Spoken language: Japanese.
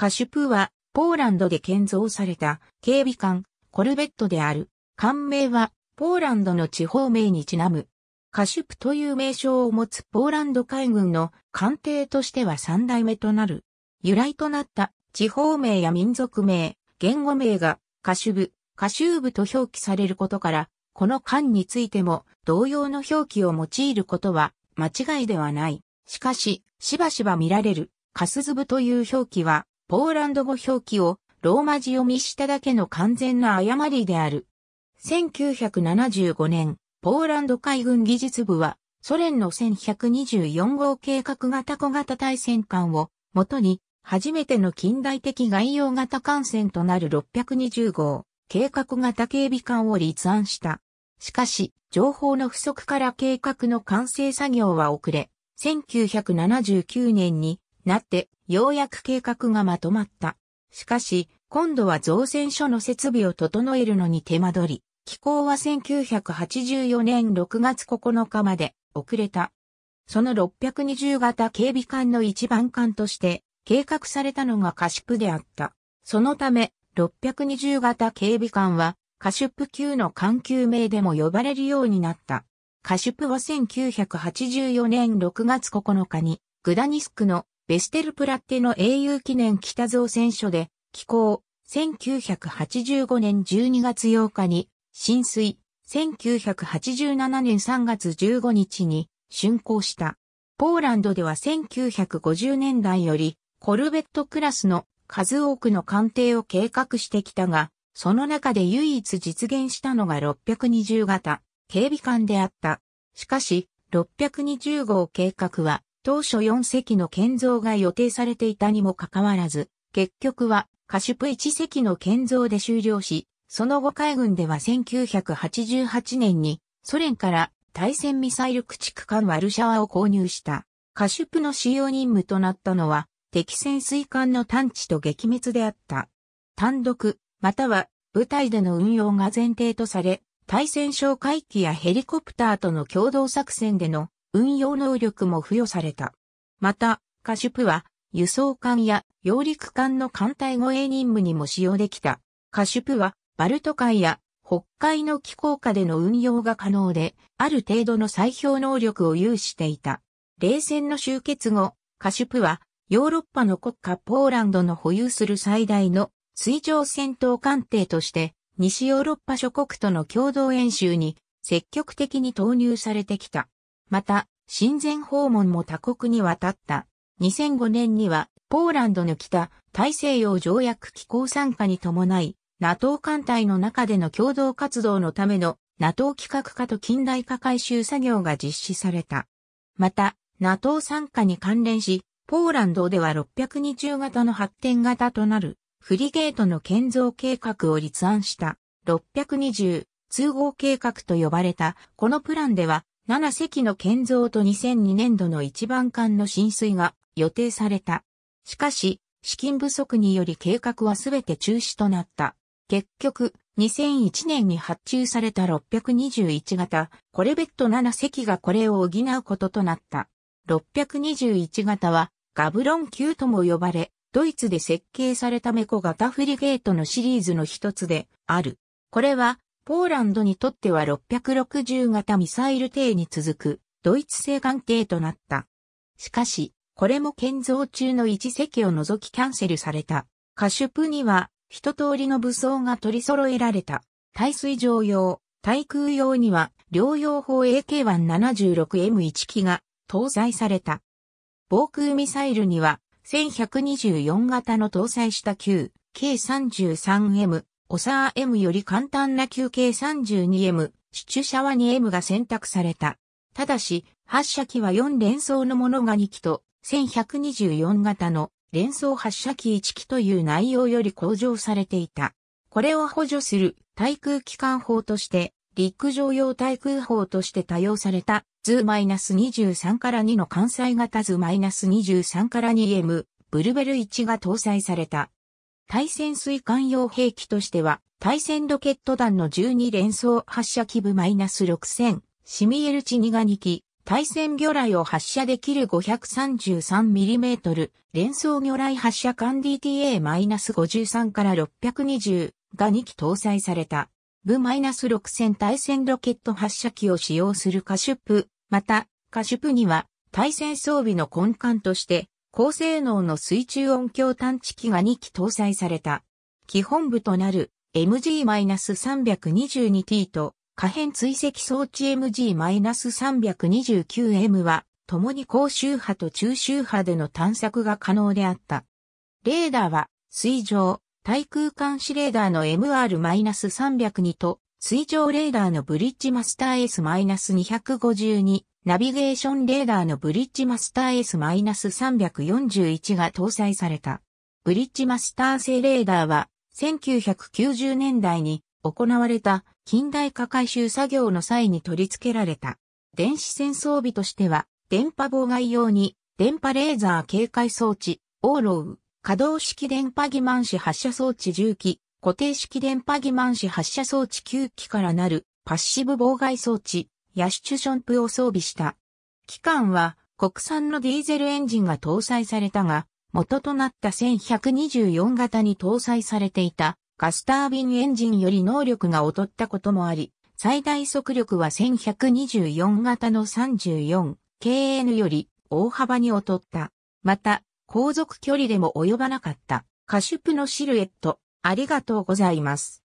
カシュプは、ポーランドで建造された警備艦、コルベットである。艦名は、ポーランドの地方名にちなむ。カシュプという名称を持つポーランド海軍の艦艇としては三代目となる。由来となった地方名や民族名、言語名がカシュブ、カシューブと表記されることから、この艦についても同様の表記を用いることは間違いではない。しかし、しばしば見られるカスズブという表記はポーランド語表記をローマ字読みしただけの完全な誤りである。1975年、ポーランド海軍技術部は、ソ連の1124号計画型小型対戦艦を、もとに、初めての近代的外洋型艦船となる620号、計画型警備艦を立案した。しかし、情報の不足から計画の完成作業は遅れ、1979年になって、ようやく計画がまとまった。しかし、今度は造船所の設備を整えるのに手間取り、気候は1984年6月9日まで遅れた。その620型警備艦の一番艦として計画されたのがカシュプであった。そのため、620型警備艦はカシュプ級の艦級名でも呼ばれるようになった。カシュプは1984年6月9日にグダニスクのベステルプラッテの英雄記念北造船所で、寄港、1985年12月8日に、浸水、1987年3月15日に、竣工した。ポーランドでは1950年代より、コルベットクラスの数多くの艦艇を計画してきたが、その中で唯一実現したのが620型、警備艦であった。しかし、620号計画は、当初4隻の建造が予定されていたにもかかわらず、結局はカシュプ1隻の建造で終了し、その後海軍では1988年にソ連から対戦ミサイル駆逐艦ワルシャワを購入した。カシュプの使用任務となったのは敵潜水艦の探知と撃滅であった。単独、または部隊での運用が前提とされ、対戦哨戒機やヘリコプターとの共同作戦での運用能力も付与された。また、カシュプは、輸送艦や揚陸艦の艦隊護衛任務にも使用できた。カシュプは、バルト海や北海の気候下での運用が可能で、ある程度の砕氷能力を有していた。冷戦の終結後、カシュプは、ヨーロッパの国家ポーランドの保有する最大の水上戦闘艦艇として、西ヨーロッパ諸国との共同演習に積極的に投入されてきた。また、親善訪問も他国に渡った。2005年には、ポーランドの北、大西洋条約機構参加に伴い、NATO 艦隊の中での共同活動のための NATO 企画化と近代化改修作業が実施された。また、NATO 参加に関連し、ポーランドでは620型の発展型となるフリゲートの建造計画を立案した620通合計画と呼ばれたこのプランでは7隻の建造と2002年度の一番艦の浸水が予定された。しかし、資金不足により計画はすべて中止となった。結局、2001年に発注された621型、コレベット7隻がこれを補うこととなった。621型は、ガブロン級とも呼ばれ、ドイツで設計されたメコ型フリゲートのシリーズの一つである。これは、ポーランドにとっては660型ミサイル艇に続くドイツ製艦艇となった。しかし、これも建造中の一隻を除きキャンセルされた。カシュプには一通りの武装が取り揃えられた。対水上用、対空用には両用砲 AK-176M1 機が搭載された。防空ミサイルには1124型の搭載した旧 K33M オサー M より簡単な休憩 32M、シチュシャワ 2M が選択された。ただし、発射機は4連装のものが2機と、1124型の連装発射機1機という内容より向上されていた。これを補助する対空機関砲として、陸上用対空砲として多用された図 -23 から2の関西型図 -23 から 2M、ブルベル1が搭載された。対潜水艦用兵器としては、対戦ロケット弾の12連装発射機部 -6000、シミエルチニガ2機、対戦魚雷を発射できる 533mm、連装魚雷発射艦 DTA-53 から620が2機搭載された。部 -6000 対戦ロケット発射機を使用するカシュプ、また、カシュプには、対戦装備の根幹として、高性能の水中音響探知機が2機搭載された。基本部となる MG-322T と可変追跡装置 MG-329M は、共に高周波と中周波での探索が可能であった。レーダーは、水上、対空監視レーダーの MR-302 と、水上レーダーのブリッジマスター S-252 ナビゲーションレーダーのブリッジマスター S-341 が搭載された。ブリッジマスター製レーダーは、1990年代に行われた近代化改修作業の際に取り付けられた。電子戦装備としては、電波妨害用に、電波レーザー警戒装置、オーロウ、可動式電波欺瞞子発射装置10機、固定式電波欺瞞子発射装置9機からなる、パッシブ妨害装置、ヤシュションプを装備した。機関は国産のディーゼルエンジンが搭載されたが、元となった1124型に搭載されていたガスタービンエンジンより能力が劣ったこともあり、最大速力は1124型の 34KN より大幅に劣った。また、航続距離でも及ばなかった。カシュプのシルエット、ありがとうございます。